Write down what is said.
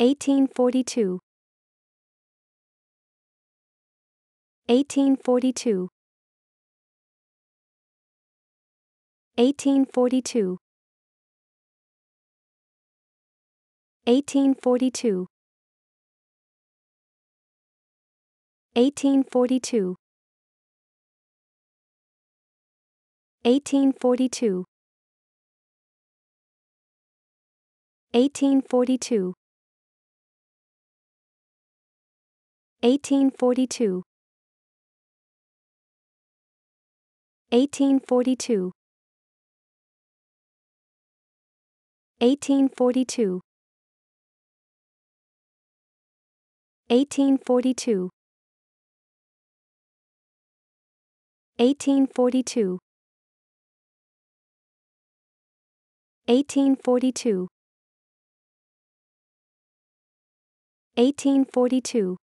1842 1842 1842 1842 1842 1842 1842 1842 1842 1842 1842 1842 1842 1842